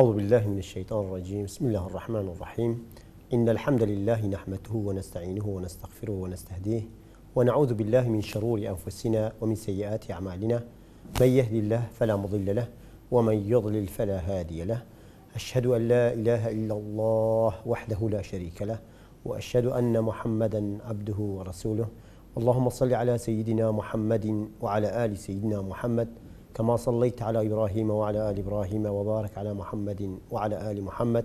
أعوذ بالله من الشيطان الرجيم بسم الله الرحمن الرحيم إن الحمد لله نحمده ونستعينه ونستغفره ونستهديه ونعوذ بالله من شرور أنفسنا ومن سيئات أعمالنا من يهد الله فلا مضل له ومن يضلل فلا هادي له أشهد أن لا إله إلا الله وحده لا شريك له وأشهد أن محمدا عبده ورسوله اللهم صل على سيدنا محمد وعلى آل سيدنا محمد كما صليت على إبراهيم وعلى آل إبراهيم وبارك على محمد وعلى آل محمد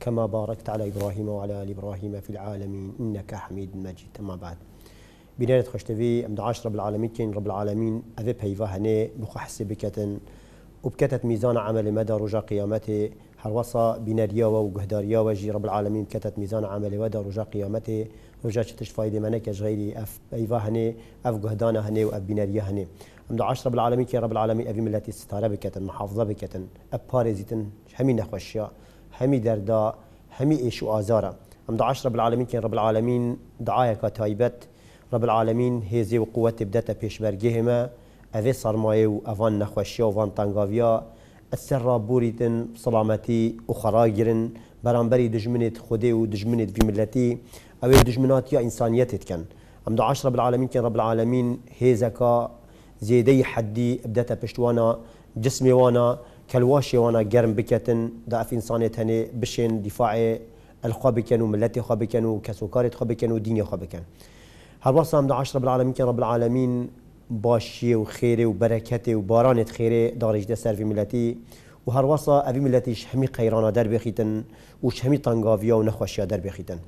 كما باركت على إبراهيم وعلى آل إبراهيم في العالمين إنك حميد مجيد تما بعد بنادت خشتفي أم دعاش رب العالمين رب العالمين أذي بهيفا هني بخو حسبكة وبكتت ميزان عمل مدى رجا قيامته هروصا بناريا وجهداريا وجي رب العالمين كتت ميزان عمل مدى رجا قيامته وجا تشت فايدة منكش غيري أف أيفا هني أف جهدانا هني وأف بناريا هني أم دعاش رب العالمين كي رب العالمين أبي ملاتي استطارة بكتن محافظة بكتن أباريزيتن همي نخوشيا همي دردا همي إيش وآزارا أم دعاش رب العالمين كي رب العالمين دعايك تايبت رب العالمين هزي وقوة بدأت بيش برجهما أذي صرماية وأفان نخوشيا وفان تانغافيا السر بوريتن سلامتي وخراجرن برانبري دجمنت خدي ودجمنت في ملتي او دجمناتيا انسانيتت كان ام دو عشرة بالعالمين كان رب العالمين هيزكا زيدي حدي بدتا بشتوانا جسمي وانا كالواشي وانا جرم بكتن ضعف انسانيت هني بشين دفاعي الخوا بكن وملتي خوا بكن وكسوكارت خوا بكن وديني خوا بكن هالواصة ام عشرة بالعالمين كان رب العالمين باشي وخيري وبركتي وبارانة خيري دارج دا في ملتي وهرواسا أبي ملتيش همي قيرانا در بخيتن وش همي طنقافيا ونخوشيا در بخيتن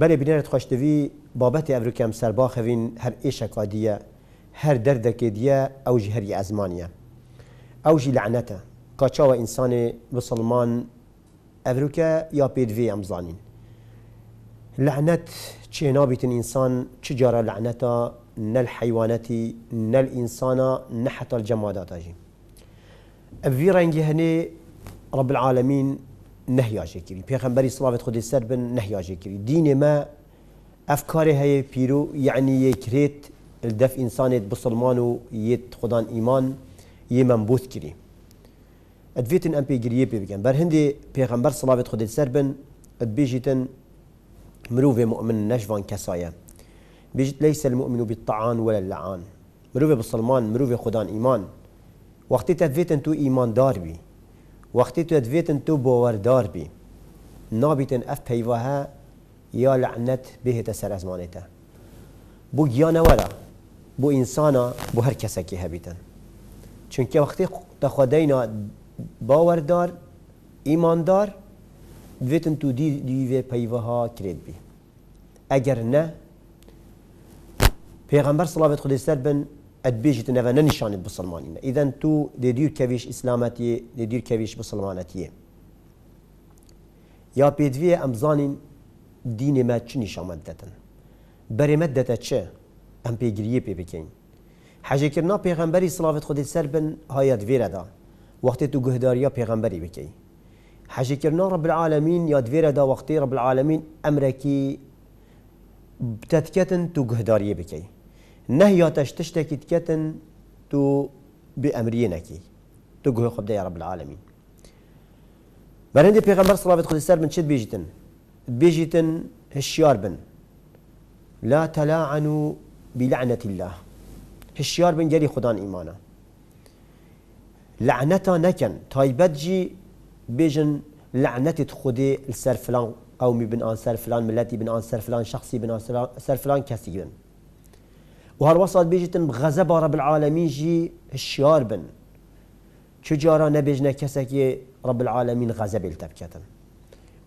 بەێ بینێت خۆشتوی بابەتی ئەفریکەم خوین هر ئێشەکە هر هەر دەردەکێ دیە ئەو ژی ازمانیه ئەزمانە ئەو ژی لەعنەتە کاچاوە انسان مسلمان ئەفروکە یا پێدوێ ئەمزانین لعنت چه نابیتن ئینسان چ جارە لەعنەتە نە الحیوانەتی نە ئینسانە نەحەتە الجەماداتەژی ئەڤی ڕەنگی هەنێ رب العالمین نهیاجه کری پیغمبری صلوات خود سر بن نهیاجه کری دین ما افکار های پیرو یعنی يكريت الدف انسانیت بسلمان و یت خدان ایمان یه منبوث کری ادفیتن ام پیگریه پی بگن بر هندی پیغمبر صلوات خود سر بن ادبیجیتن مروف مؤمن نجوان کسایه بيجت ليس المؤمن بالطعان ولا اللعان مروف بسلمان مروف خدان ايمان وقت تفيت تو ايمان دار وقتی تو دویتن تو باوردار بی نابیتن اف پیوه یا لعنت به سر از مانتا بو گیانه ورا بو انسانا بو هر کسا که هبیتن چون که وقتی خودینا باوردار ایماندار دویتن تو دی دیوه پیوه کرد بی اگر نه پیغمبر صلوات خود سر بن ادبيجت تنفا ننشانت بسلمانينا اذا تو ديدير كويش اسلامتي ديدير كويش بسلماناتي يا بيدوي امزانين دين ما تشني شامدتن بري مدتا تش ام بيجري بي بكين حاجه كرنا پیغمبري صلوات خدي سربن هايات ويردا وقت تو گهداريا پیغمبري بكين حاجه كرنا رب العالمين ياد ويردا وقت رب العالمين امركي بتتكتن تو گهداريه بكين نهي تشتكي تكتن تو بأمرينك تو قهو خبدا يا رب العالمين برهندي پیغمبر صلاة خود السر من شد بيجتن بيجتن هشيار بن لا تلاعنوا بلعنة الله هشيار بن جري خدان إيمانا لعنتا نكن تايبت جي بيجن لعنة خودي السر فلان قومي بن أنسر فلان ملتي بن أنسر فلان شخصي بن أنسر فلان كسي وهالوسط بيجي تن غضب رب العالمين جي الشيار بن چجارا نبيجنا كسكي رب العالمين غزب التبكتن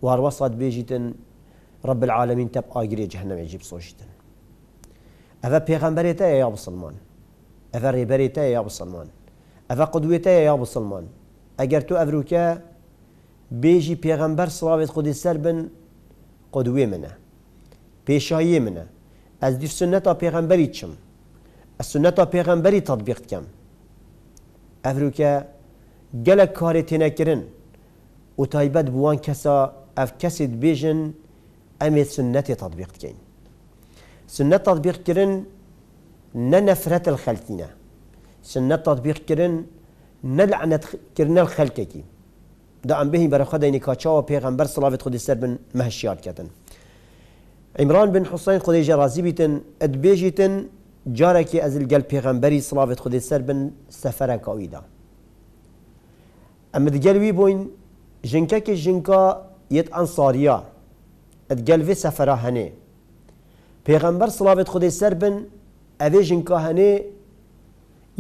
وهالوسط بيجي تن رب العالمين تبقى آجري جهنم يجيب صوشتن أفا بيغمبريتا يا أبو سلمان أفا ريبريتا يا أبو سلمان أفا قدويتا يا أبو سلمان أجر تو أفروكا بيجي بيغمبر صلاة قدس سربن قدوي منه بيشايي منه از دی سنت او پیغمبري چم از سنت او پیغمبري تطبیق کم افرو که گلک کاری تینکرن او تایبت بوان کسا اف کسید بیجن امی سنت تطبیق کن سنت تطبیق کرن نه نفرت الخلقینه سنت تطبیق کرن نه لعنت کرن الخلقكي دا ام بهی برا خدا کاچا كاتشاو پیغمبر صلاة خد سر بن مهشيات كتن عمران بن حسين خدای جه راضی بیتن ادبیجیتن از الجل بيغمبري صلاوت خدي سر بن سفرن کاویدا اما دجل وي بوين جنكا كي جنكا يت أنصاريا أدجل في سفره هنه بيغمبر صلاوت خدي سر بن اوی جنكا هنه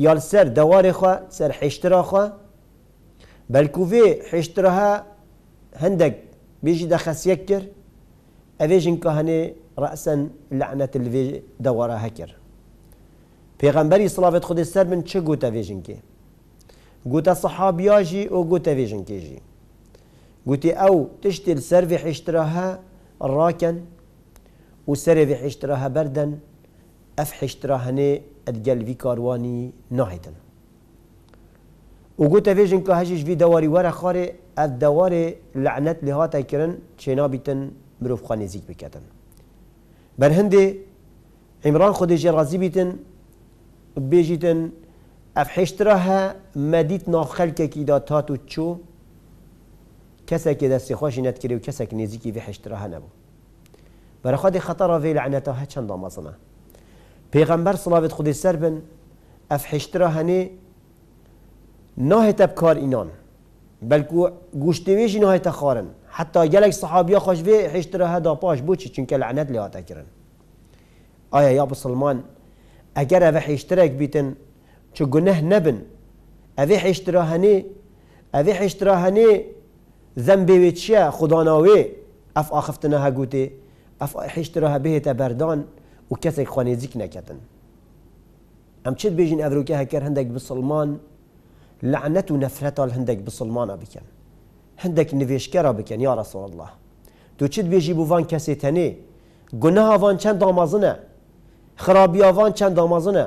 يال سر دوار خواه سر حشترا خواه بل كوفي حشترها هندك بيجي دخس يكر أفيجن كهني رأسا لعنة الفيج دوارا هكر پیغمبری صلوات خود سر من چه گوتا ویژن که گوتا صحابیا جی او گوتا ویژن که جی گوتی او تشتی سر في حشتراها راكن وسر في حشتراها بردن اف حشتراها ني ادقل في كارواني ناهيتن وقوتا فيجن كهجيش في دواري ورا خاري الدواري لعنت لهاتا كرن شنابتن مروف خواه نزیک بکتن بر هندي عمران خودش رازی بیتن بیجیتن اف حشترها مدیت ناخلکه که دا تاتو چو کسی که دستی خواشی ند کری و کسی که نبو بر خود خطر وی لعنتا ها چند آمازنه پیغمبر صلاوت خودی سر بن اف حشترها نه ناهتب کار اینان بلکو گوشتویش ناهتب خارن حتى جلك صحابي خوش وی هشت هذا باش پاش بو چی چونکه لعنت لی آتا کرن آیا یا بسلمان اگر اوه هشترک بیتن چو گنه نبن اوه هشت را هنی اوه هشت را هنی ذنبی وی چیه خدا اف آخفتنا ها گوتی اف هشت را بهت بردان و خواني خانیزیک نكتن ام چید بيجين اوروکه هکر هندك بسلمان لعنت و نفرت هندک بسلمانا بکن هندك نویشکرا بکن يا رسول الله تو چید بیجی بوان کسی تنی گناه وان چند دامازنا خرابی وان چند دامازنا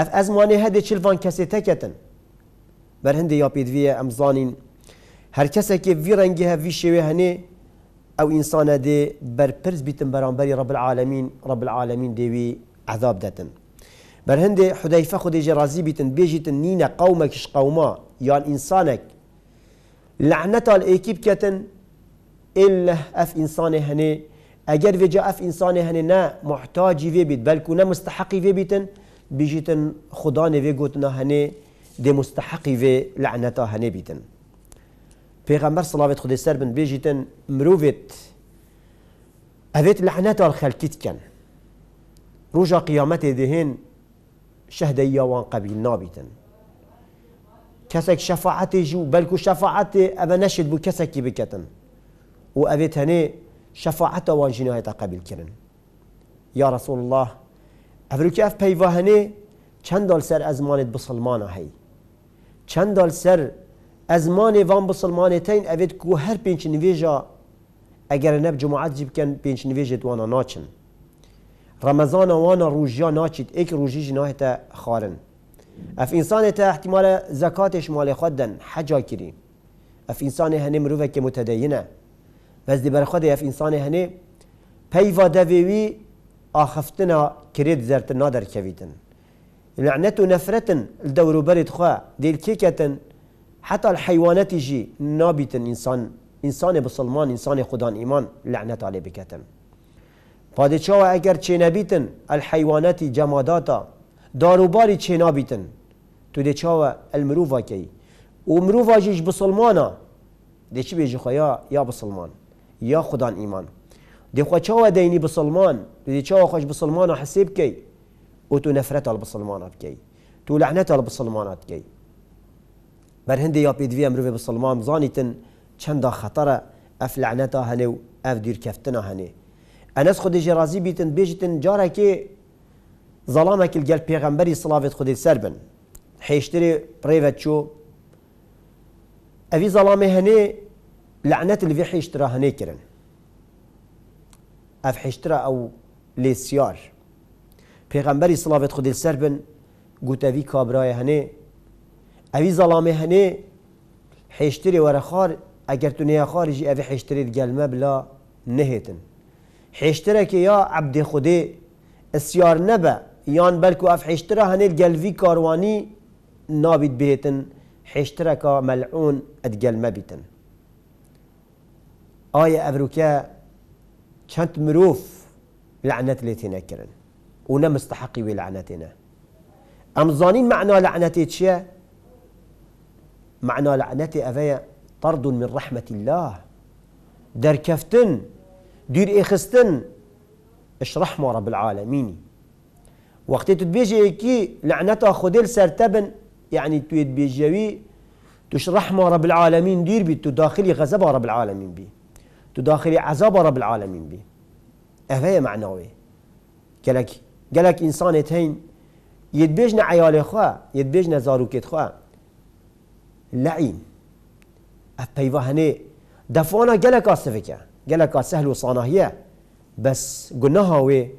اف از مانی هده چل وان کسی تکتن بر هنده یا پیدویه امزانین هر کسی في وی رنگی ها هني او هنه دي بر ده بيتن بران بري رب العالمين رب العالمین دیوی عذاب دتن بر هنده حدیفه خودی رازی بیتن بیجیتن نینه قومکش قوما یا انسانك لعنتا الأكيب كتن إلا أف إنسان هني أجر في جاء أف إنسان هني نا محتاج في بيت بل كنا مستحق في بيتن بيجيتن خدان في قوتنا هني دي مستحق في لعنتا هني بيتن پیغمبر صلوات خدای سر بن بیجیتن مروفت اویت لعنت الخلکیت کن روجا قیامت دهین شهد یوان قبیل نابیتن کەسێک شەفاعەتێژی و بەلکو شەفاعەتێ ئەمە نەشت بوو کەسێکی بکەتن و ئەبێت هەنێ شەفاعەتەوان ژینایەتە قەبیلکردن يا رسول الله ئەفروکی ئەف پەیوا هەنێ چەندال سەر ئەزمانێت بسلمانە هەی چەندال سەر ئەزمانێ وان بسلمانێتین ئەوێت کو هەر پێنج نوێژە ئەگەر نەب جمعات جی بکەن پێنج نوێژێت وانە ناچن ڕەمەزانە وانە ڕوژیا ناچیت ئێک ڕوژیژ ناهێتە خارن اف انسان تا احتمال زکاتش مال خود دن حجا کری اف انسان هنه مروفه که متدینه بس دی بر خود اف انسان هنه پیوا دویوی آخفتنا کرید زرت نادر کویتن لعنت و نفرتن دورو برد خواه دیل که کتن حتی الحيوانات جی نابیتن إنسان إنسان بسلمان إنسان خدان ایمان لعنت علی بکتن فادي اگر چه نبیتن نبيتن جماداتا داروباری چه نابیتن تو ده چاو المروفا کی و مروفا جیش بسلمانا ده چی بیجی خویا یا بسلمان یا خدان ایمان ده خوا چاو دینی بسلمان تو ده چاو خوش بسلمانا حسیب کی و تو نفرت آل بسلمانا بکی تو لعنت آل بسلمانا بکی بر هنده یا پیدوی امروفه بسلمان زانیتن چند خطره اف لعنتا هنو اف دیر کفتنا هنو انس خود جرازی بیتن بیجتن جاره که زەڵامێکی گەل پێغەمبەری سلااوێت خودی سەر بن حێشتری پرێڤەت چوو ئەوی زەڵامی هەنێ لەعنەت لەێ حێشترا هەنێکردن ئەف حێشترا ئەو لێسیار پێغەمبەری سلااوێت خودی سەر بن گوتەوی کابرایە هەنێ ئەوی زەڵامی هەنێ حێشتری وەرەخار ئەگەر تو نێخارژی ئەوی حێشتریت گەلمە بلا نهێتن حێشترێکی یا عبدێ خودێ اسیار نبه یان بلکو اف حشترا هنید گلوی کاروانی نابید بهتن حشترا کا ملعون ادگل مبیتن آیا ابروکه چند مروف لعنت لیتی نکرن و نمستحقی مستحقی وی لعنتینه ام زانین معنا لعنتی چیه معنا لعنتی اوه طرد من رحمة الله دركفتن دير اش رحمه رب العالمين وقت تو كي لعنتها خدل سرتبن يعني تويت بيجوي تشرح ما رب العالمين دير بي تو داخلي رب العالمين بي تو داخلي عذاب رب العالمين بي هذا معنوي قالك قالك انسان تهين يتبيجنا عيال خوا يدبيجنا زاروكيت خوا لعين افيوهني دفونا قالك اسفكه قالك سهل وصانه بس قلناها وي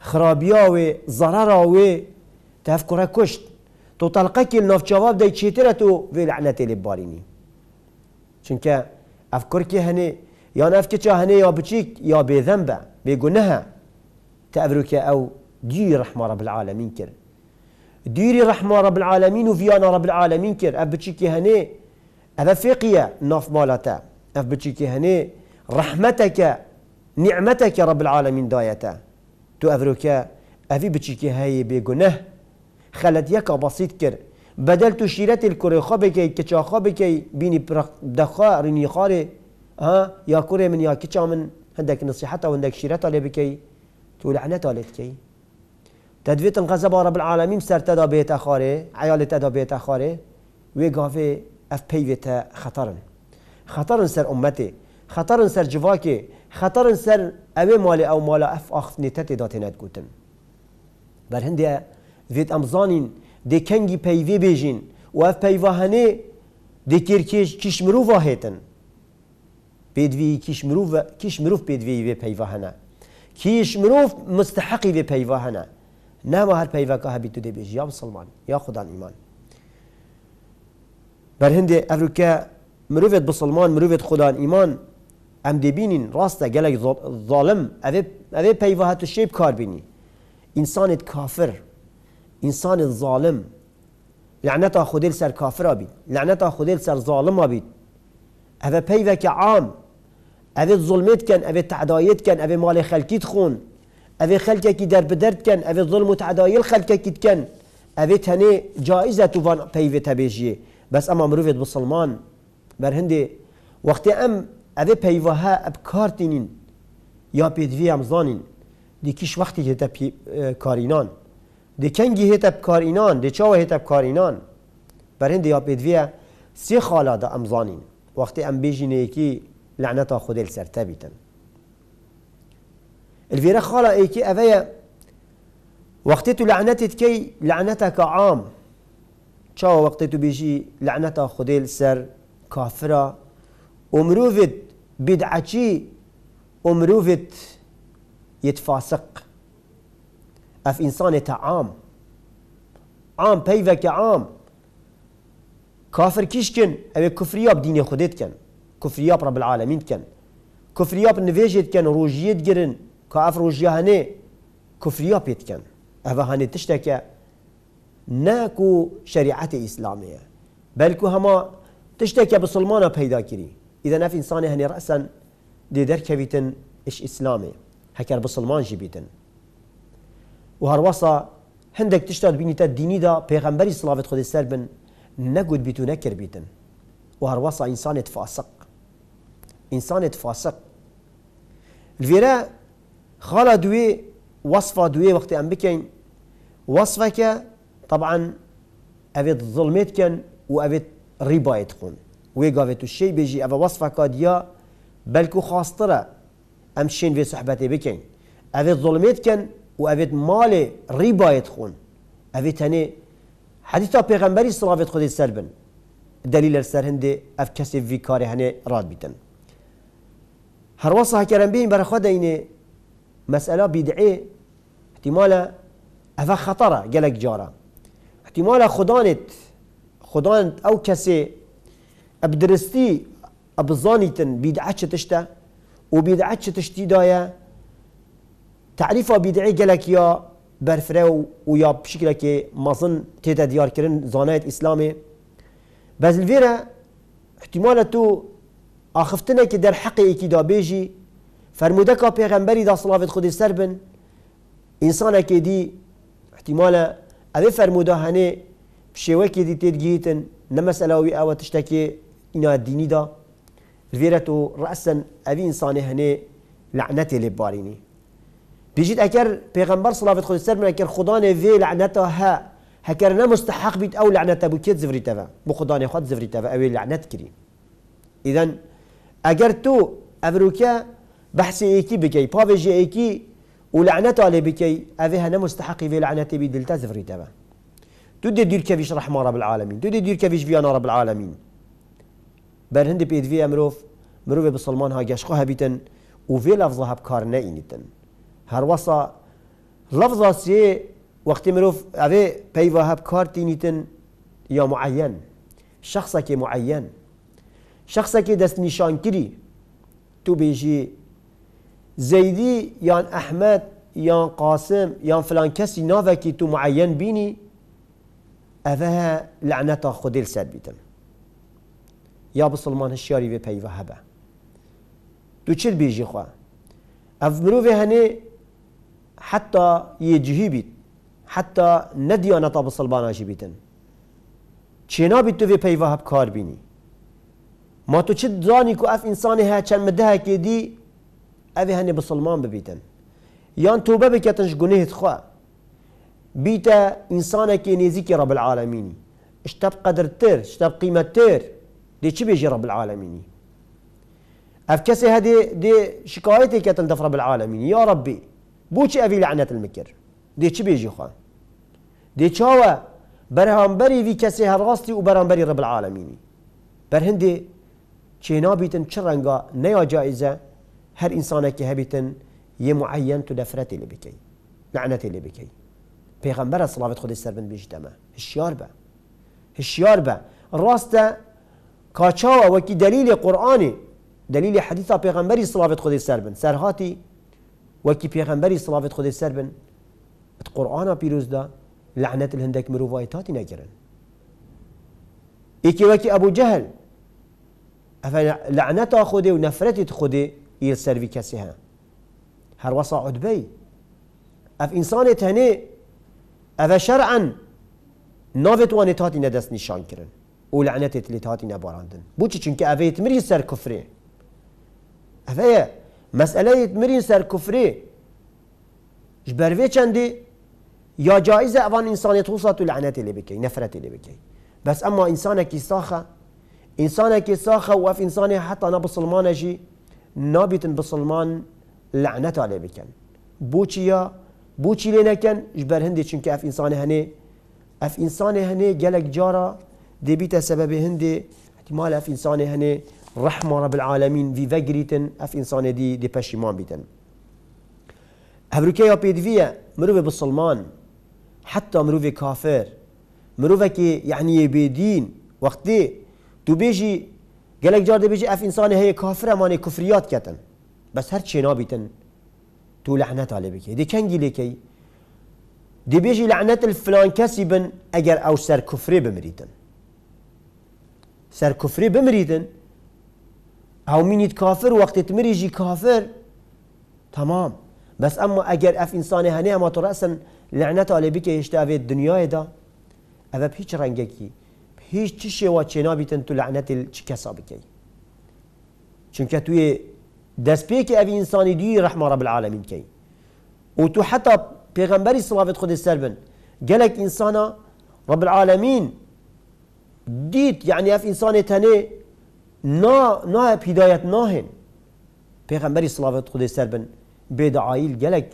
خرابیا و ضرر او تفکر کشت تو طلقه کل نف جواب دی چیتر تو وی لعنت لبارینی چونکه افکر که هنی یا نفکر چه هنی یا بچیک یا به ذنبه به گناه تأفرو که او دیر رحمه رب العالمین کرد ديري رحمة رب العالمين وفيانا رب العالمين كير أب بتشيكي هني أب فقية ناف مالتا أب بتشيكي هني رحمتك نعمتك رب العالمين دايتا تو افروكا افي بتشيكي هاي بێگونەه خلت یەکە بسيط كر بدل تو شیرەتی کوڕێخوا بکەیت کە چاخوا بکەی دخا ريني خاري ها يا كوري من يا کچا من هەندێک نسیحەتە هەندێک شيرات لێ بكي تو لەعنەتە لێ بکەی تدوێتن غەزە بارە بالعاالمیم سەرتەدا بێتە خارێ عیاڵێ تەدا بێتە خارێ وێ گاافێ ئەف پەیوێتە خطرن خطرن سر امتي خطرن سر جواكي خطرن سر اوه مالی او مالا اف اخت نتت دات نت گوتن بر هنده وید امزانین ده کنگی پیوی بیجین و اف پیوهنه ده کرکیش کش مرو واحدن پیدوی کش مرو کش مرو پیدوی و پیوهنه کش مرو مستحقی و پیوهنه نه ما هر پیوه که هبیتو ده بیجی یا مسلمان یا خدا ایمان بر هنده افروکه مرو بسلمان مرو خدا ایمان ئەم دەبینین ڕاستە گەلێک زۆڵم ئەوێ پەیوەهات شێ بکاربینی ئینسانت کافر ئینسانت ظالم لعنەتا خودل سەر کافرا بیت لعنەتا خودل سەر ظالما بیت ئەوە پەیوەکە عام ئەوێ زڵمت تعدايت ئەوێ تعدایت مال خلقي تخون خەلکیت خلقي كي در بدرت ئەوێ زڵم ظلم تعدایل خەلکێکیت كي ئەوێ تەنێ تني جائزه پەیوێت هەبێژیە تبيجي بس اما مسلمان بسلمان برهندي وقت ام اوه پیوه اب کار دینین یا پیدوی امزانین دی دیکیش وقتی هیت اب کارینان کنگی هیت اب کارینان دیچاو هیت اب کارینان بر هند یا پیدوی سی خالا دا ام وقتی ام بیجی نیکی لعنتا خودی لسر تبیتن الفیرا خالا اوه وقتی تو لعنتت کی لعنتک عام وقتی تو بیجی لعنتا خودی سر کافرا ومروفد بدعتي أمروفت يتفاسق اف انسان عام عام بيفك عام كافر كيشكن ابي او كفرياب ديني خودت كفرياب رب العالمين كن كفرياب نویجت كن روجيت گرن كاف هني كفرياب يت كن هاني هانه ناكو شريعة اسلاميه بلكو هما تشتكى بسلمانا پیدا اذا نف انسان هني راسا دي بيتن اش اسلامي هكر بسلمان جبيتن وهروسا هندك تشتاد بينيتا ديني دا پیغمبري صلوات خد سربن نقود بيتو نكر بيتن وهروسا انسان فاسق انسان فاسق الفيرا خالا دوي وصفة دوي وقت ام بكين وصفك طبعا افيد ظلمتكن وافيد ربايتكن وی گاوه تو شی بیجی او وصفه کادیا بلکو خاصتره ام شین وی صحبته بکن او ظلمت کن و او مال ریبایت خون او تنه حدیثا پیغمبری صلاوت خودی سر بن دلیل سر هنده اف کسی وی کاری هنه راد بیتن هر وصه کرم بین برا خود اینه مسئله بدعه احتمالا او خطره گلک جاره احتمالا خدانت خدانت او کسی أبدرستي أبزانيتن بدعتش تشتا وبدعتش تشتي دايا تعريفه بيدعي جلك يا برفرو ويا بشكلك مظن تيتا ديار كرن زانايت إسلامي بس الفيرا تو آخفتنا كي در حقي إكي دا بيجي فرمودكا بيغنبري دا صلافة خود السربن انسانا كي دي احتمالا أبي فرمودا هني بشيوكي دي تيد جيتن نمسألة وي أو تشتكي اینا دینی دا الویرت و رأسا اوی انسانه هنه لعنت لبارینی بيجيت اكر پیغمبر صلوات خود سر من اكر خدا نه وی لعنتها هكر نه مستحق بیت او لعنت ابو كيت زفري تفا بو خدا نه خد زفري تفا او لعنت کری اذن اگر تو افروكا بحث ايكي بكي ایکی ايكي لعنت علی بکی افي هنا مستحق لعنت لعنته بيدلتا زفري تفا تو دي دير كيفيش رحمه رب العالمين تو دي دير كيفيش فيانا رب العالمين بر هند پید وی امروف مروف بسلمان ها گشخو هبیتن و وی لفظه هب کار نینیتن هر وصا لفظه سی وقتی مروف اوه پیوه هب کار تینیتن یا معین شخصه که معین شخصه که دست نشان کری تو بیجی زیدی یا احمد یا قاسم یا فلان کسی ناوکی تو معین بینی اوه لعنتا خودیل سر بیتن یا بسلمان هشیاری به پیوه هبه دو چل بیجی خواه اف مروف هنه حتی یه جهی بید حتی ندیانتا بسلمان هشی بیتن چینا بید تو به پیوه هب کار بینی ما تو چه زانی که اف انسان ها چند مده که دی اوه هنه بسلمان ببیتن یان توبه بکتنش گنهت خواه بيتا إنسانك نزيك رب العالمين اشتب قدرتر اشتب قيمتر دي چی بیجی رب العالمين اف کسی هدی دي شكايتي کتن دف رب العالمين يا ربي بو چی اوی لعنت المکر دي چی بیجی خواه دی چاوه برهانبری وی کسی بري و رب العالمين بر هندی شينا بيتن چه نيا جائزة هر انسانه كي هبيتن يمعين تدفرتي لبكي دفرتی لی بکی لعنتی پیغمبر صلوات خود سر بن دمه هشیار به هشیار به راسته كاچاوا وكي دليل قرآن دليل حديثة بيغمبري صلاة خد السربن سرهاتي وكي بيغمبري صلاة خد السربن القرآن بيروز دا لعنة الهندك مروفا إتاتي نجرن إكي وكي أبو جهل لعنة خده ونفرت خده يلسر في كسيها هر وصا عدبي اف انسان تهني اف شرعا نافت وانتاتي ندس نشان كرن او لعنتت اللي تهاتي نباراندن بوچی چونکه اوه تمری سر کفره اوه مسئله تمری سر کفره جبروه چندی یا جایز اوان انسانیت حوصات لعنت اللي بکی نفرت اللي بکی بس اما انسان کی ساخه انسان کی ساخه و اف انسان حتی نبسلمان جی نابتن بسلمان لعنت اللي بکن بوچیا بوچی لینکن جبر هندی چونکه اف انسان هني اف انسان هني گلک جارا دي بيتا سبب هندي احتمال اف انسان هني رحمه رب العالمين في فجريتن اف انسان دي دي باشي مان بيتن هبروكيا بيدفيا مروفي بالسلمان حتى مروفي كافر مروفي كي يعني بيدين وقتي تو بيجي قالك جار دي بيجي اف انسان هي كافر ماني كفريات كتن بس هر شي نابيتن تو لعنت علي بكي دي كنجي لكي دي بيجي لعنت الفلان كسي بن اجر او سر كفري بمريتن سر كفري بمريدن او مينيت كافر وقت تمريجي كافر تمام بس اما اگر اف انسان هني اما تو رأسا لعنت على بك يشتاوي الدنيا دا اذا بهيج رنگكي بهيش تشي واتشينا بيتن تو لعنت الشكاسا بكي چونك توي دس بيك اف انسان دي رحمة رب العالمين كي وتو حتى پیغمبري صلوات خود السربن قالك انسانا رب العالمين دید یعنی يعني اف انسان تنه نا نا بداية ناهن پیغمبری صلوات خود سر بن عائل گلک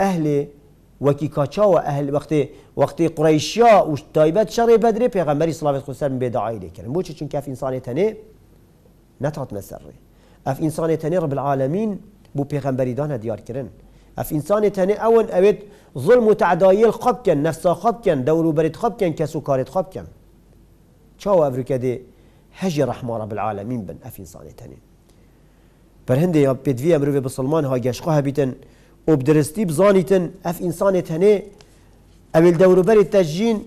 اهل وکی کاچا و اهل وقت وقت قریشیا و تایبت شر بدر پیغمبری صلوات خود سر بن عائل کردن بوچه چون که اف انسان تنه نتات مسره اف انسان تنه رب العالمین بو پیغمبری دان دیار کردن اف انسان تنه اون اوید ظلم و تعدایی خوب کن نفسا خوب کن دورو برید خوب کن کسو کارت خوب کن چاو ئەفریکە دێ رحمه رب العالمين بن ئەف ئینسانێت بر پەرهندێ یا پێدوی ئەمرۆێ بسلمان ها هاگەشقا بيتن و درستی بزانیتن تن اف انسان ئەوێ دەوروبەری تەژین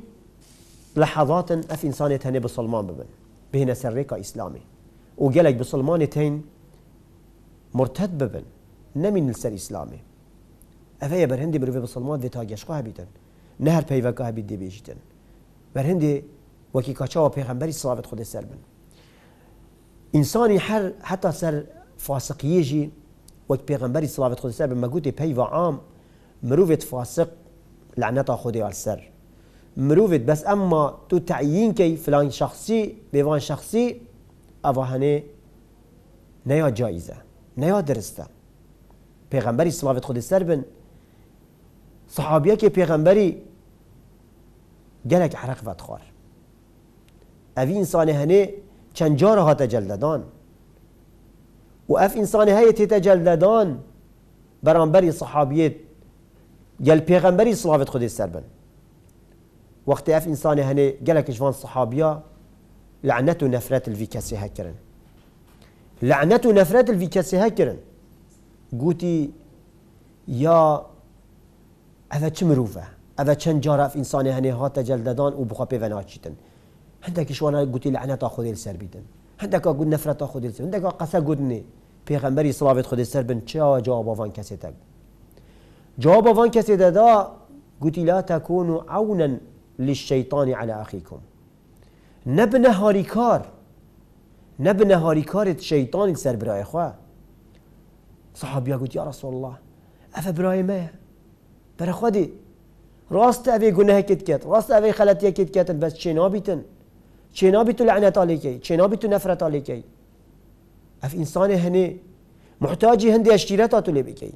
لە حەڵاتن لحظات اف انسان بە بسلمان ببن بهنا سرقه اسلامي و قالك بسلمان سلمانێت مرتد ببن نمين لەسەر ئیسلامی ئەفەیە بەرهندی مرۆڤ بە سلمان دێت تا بيتن نهر نە هەر پەیوەکە هەبیت وەکی کاچاوە پێغمبەری سڵاوێت خودی سەر بن ئینسانی حتى سر سەر فاسقیەژی وەک پێغمبەری سڵاوێت خودی سەر بن مەگوتی پەیوە عام مرۆڤێت فاسق لعنەتا خودی سەر مرۆڤێت بس أما تو تعيين كي فلان شخصی بێوان شخصی ئەوە هەنێ جائزة جایزە نەیا درستە پێغمبەری سڵاوێت خودی سەر بن صحابیەکی پێغمبەری گەلێک حرەقەت خوار اف انسان هنه چند جار ها تجلدان و اف انسان های تجلدان برانبری صحابیت گل پیغمبری صلافت خود سر بن وقت اف انسان هنه گلک جوان صحابیا لعنت و نفرت الوی کسی ها کرن لعنت و نفرت الوی کسی ها کرن گوتی یا اذا چه مروفه اوه چند انسان هنه ها تجلدان و بخواه پیونات چیتن عندك شوانا قلت عنا تاخذ السر بيتن عندك اقول نفرة تاخذ السر عندك قسا قدني پیغمبری صلوات تاخذ السر بن تشا جواب وان کسی جواب وان کسی دا قلت لا تكونوا عونا للشيطان على اخيكم نبنه هاريكار نبنه هاريكار الشيطان سر برای خواه صحابي قلت يا رسول الله افا برای ما برا خدي راست اوی گناه کت کت راست اوی خلطیه کت کتن بس چه نابیتن چنا بی تو لعنت کی چنا بی تو نفرت کی اف انسان هنی محتاجی هندی اشتیره آتو تو لبکی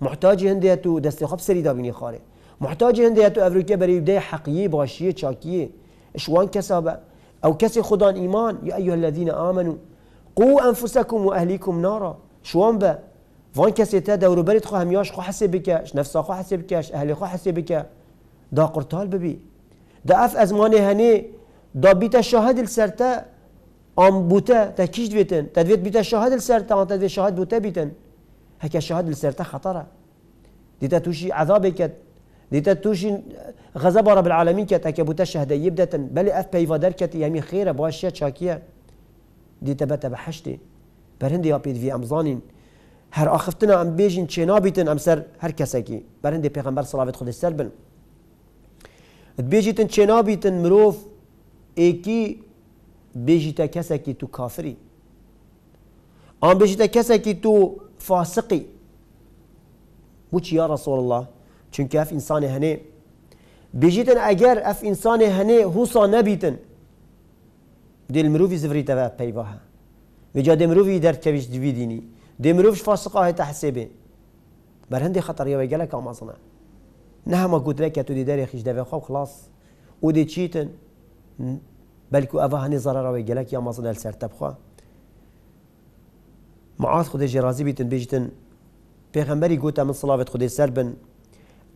محتاجی هندی تو دست خواب سری دابینی خاره محتاجی هندی تو افریقه برای بده حقیه باشیه چاکیه اشوان کسابه او کسی خدا ایمان یا ایها الذین آمنو قو انفسکم و اهلیکم نارا شوان به وان کسی تا دورو برید خو همیاش خو حسی بکش نفسا خو حسی بکش اهلی خو حسی بکش دا قرطال ببی دا اف ازمان هنی دا بيتا شاهد السرتا ام بوتا تكيش بيتن تدويت بيتا شاهد السرتا ان تدويت شاهد بوتا بيتن هكا شاهد السرتا خطره ديتا توشي عذابك ديتا توشي غضب رب العالمين كت هكا بوتا شهد يبدا بل اف بيفا كت يمي خيره باشيا شاكيه ديتا بتا بحشتي برندي يا بيد في امزانين هر آخفتنا ام بيجين چنا بیتن ام سر هر كساكي کی برند پیغمبر صلوات خود سر بيجيتن بیجیتن مروف ایکی یکی کسی کەسێکی تو کافری آن ئەم کسی کەسێکی تو فاسقی بچی یا رسول الله چونکە اف انسان هەنێ بێژیتن اگر اف انسان هەنێ هوسا نبیتن دل مروفی زفری مرۆڤی زڤریتەوە پەیوەها وێجا دێ مرۆڤی دەرکەویش دیبینی دێ مرۆڤش فاسقا هێتە خطر یا خەتەڕیەوەی آمازنه نه نە گودره که تو دیداری خیش دەوێ خواب خلاص او دی چیتن بەلکو ئەە هەنی زەرەوەی گەلک یا مەزن لە سەرتە بخوا معات خود جرازی بیتن بێژتن پیغمبری گوتە من سڵاوێت خود سر بن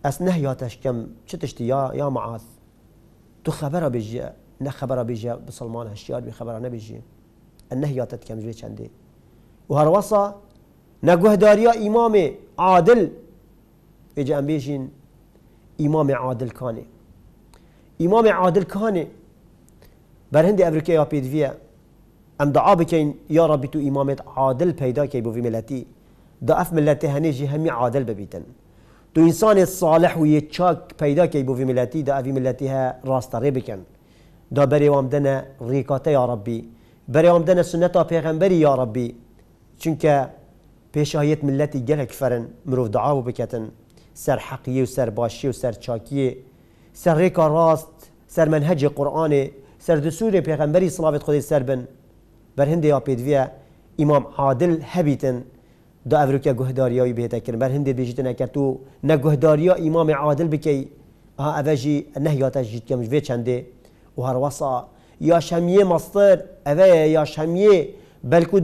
ئەس نەهیا تەشکەم چه تشتی یا یا معات تو خەبەرە بێژە نە خەبەرە بێژە بسلمان هەشیار بێ خەبەرە نەبێژێ ئە نەهیا تەتکەم ژێ چەندێ و هەروەسا نەگوهداریا امام عادل اجا ئەم امام عادل کانێ امام عادل کانێ بر هندی امریکا یا پیدویه، ام دعا بکن یا ربی تو امامت عادل پیدا کی بوی ملتی دا اف ملتی هنیجی همی عادل ببیتن تو انسان صالح و یه چاک پیدا کی بوی ملتی دا افی ملتی ها راستره بکن دا بری وامدن ریکاته یا ربی بری وامدن سنتا پیغمبری یا ربی چونکه پیشایت ملتی گلک فرن مروف و بکتن سر حقیه و سر باشی و سر چاکیه سر راست سر منهج قرآنه سر سەردەسوورێ پێغەمبەری سڵاوێت خۆی سەر بن هندی یا پێدویە امام عادل هەبیتن دو ئەفرکە گوهداریایی بهێتەکردن بەر هەندێ بێژیتە نەکرد و نەگوهداریا امام عادل بکی بکەی ئەها ئەڤەژی نەهیاتە کم بێ چەندێ و هر وصا یا شمیه هەروەسا یاشەمیە مەستر ئەڤەیە یاشەمیە بەلکو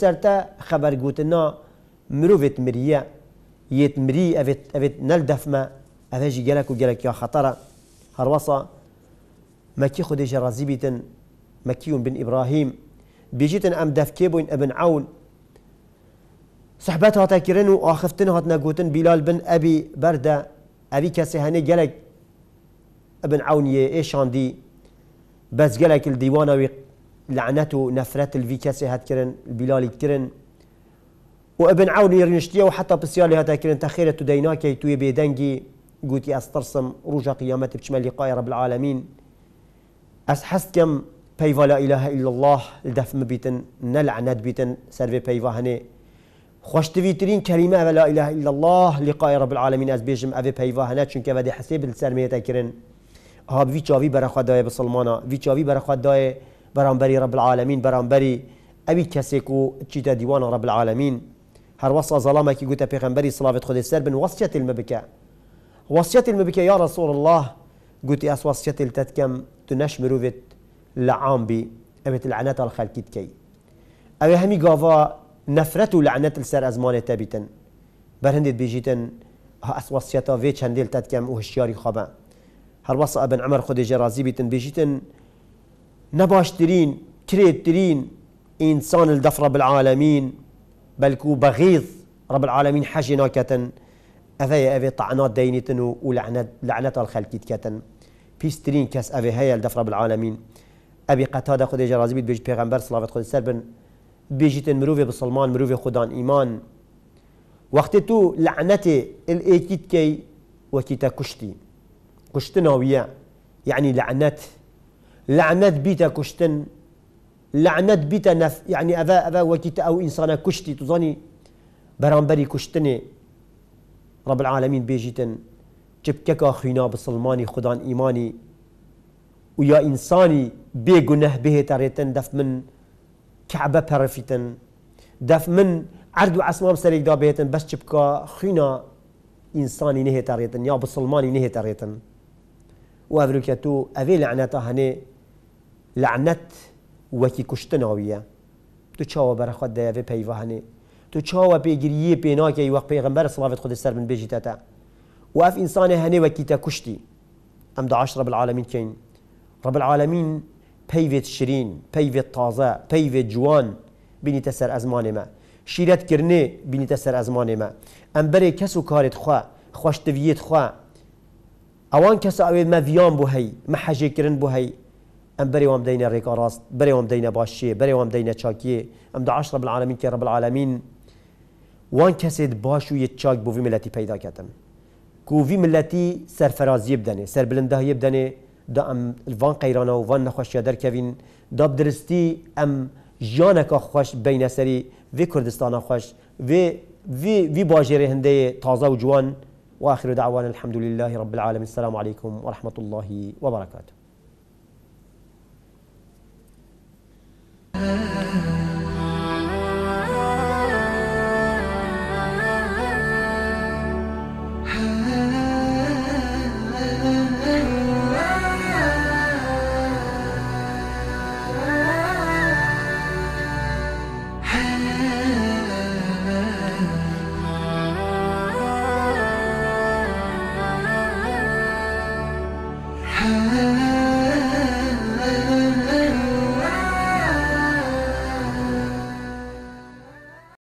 سرتا خبر گوتنا مرۆڤێت مریە یت مری ئەڤێت نەل دەفمە ئەڤەژی گەلک و گەلک یا هر وصا مكي خدي جرازي بيتن مكيون بن إبراهيم بيجيتن أم دفكي بوين ابن عون صحبتها هاتا كرن و آخفتن بلال بن أبي بردا أبي كاسي هاني جلق ابن عون يه اي شاندي بس جلك الديوان وي لعنته نفرات الفي كاسي هات كرن بلال كرن وابن عون يرنشتيا وحتى بسيالي هاتا كرن تخيرت ديناكي توي بيدنجي قوتي أسترسم رجا قيامتي بشمال لقاء رب العالمين از حست کم پەیوا لا ئیلهە ئیل الله دەفمە بیتن نل عناد بیتن سر سەروێ پەیوا هەنێ خوشتویترین کەریمە ئەە لا ئیلهە ئیل الله لقاء رب العالمین از بیشم ئەس بێژم ئەوێ چون که چونکە حسیب سر بل سەرمێتەکردن ئا آه، وی چاوی دای بسلمانا وی چاوی دای برانبری رب العالمین برانبری ئەوی کسی کو چیتە دیوان رب العالمین هر زەڵامێکی گوتە کی سلاوێت پیغمبری سەر بن سر بن وصیت وەسیەت وصیت بکە یا رسول الله گوتی اس وصیت تتکەم تو نش مروفت لعام بي اوت العنات الخالكيت كي او همی گاوا نفرت لعنات السر أزمان از برهندت بيجيتن بر هندید بیجیتن اس وصیتا وی چندیل تدکم هر وصا ابن عمر خود بيجيتن نباش ترين كريت ترين إنسان الدف رب العالمين بل كو بغيض رب العالمين حاجي ناكتن اذا يا أفيا طعنات دينتن ولعنات لعنة الخلقيت كتن پیسترین کەس ئەوێ هەیە دەفرە بالعاالمین ئەبی قەتادا خودی جیازبیت بێژ پێغمبەر سلاوت خودی سەر بن تن مرۆڤێ بسلمان مرۆڤێ خوددان ئیمان وقت تو لەعنەتێ ئیکیت کەی وەکیتە کوشتی کوشتنەویە یعنی لەعنەت لەعنەت بیتە کوشتن لەعنەت بیتە نەف یعنی ئەە ئەە وەکیتە ئەو ئینسانە کوشتی توزانی بەرامبەری رب ڕب العاالمین تن چپککا خوینا بسلمانی خدان ایمانی و یا انسانی بی گنه به تریتن دف من کعبه پرفیتن دف من عرض و اسمام سریک دا بهتن بس چپکا خوینا انسانی نه تریتن یا بسلمانی نه تریتن و تو اوی لعنتا هنه لعنت وکی کشتناویه تو چاوا بر خود دیوه پیوهنه تو چاوا پیگیری پیناکی وقت پیغمبر صلوات خود سر من بجیتتا واف انسان هني وكيتا كشتي ام داعش رب العالمين كين رب العالمين بيفيت شرین بيفيت طازة بيفيت جوان بني تسر ازمان ما شیرت كرني بني تسر ازمان ما ام بري كسو كارت خوا خوش تفييت خوا اوان كسو اوید ما فيان بو هی ما حجه كرن بو هی ام بري وام دينا ريك راست بري وام دينا باشي بري وام دينا چاکیه ام دعاش رب العالمین كين رب العالمين وان كسيد باشو يتشاك بو في ملتي پیدا كتن کو وی ملتی سرفرازی بدنه بلنده بدنه دا ام وان قیرانا و وان نخوشی در کوین دا بدرستی ام جانکا خوش بین سری وی کردستان خوش وی وی وی باجره هنده تازه و جوان واخر دعوانا الحمد لله رب العالمين السلام عليكم ورحمه الله وبركاته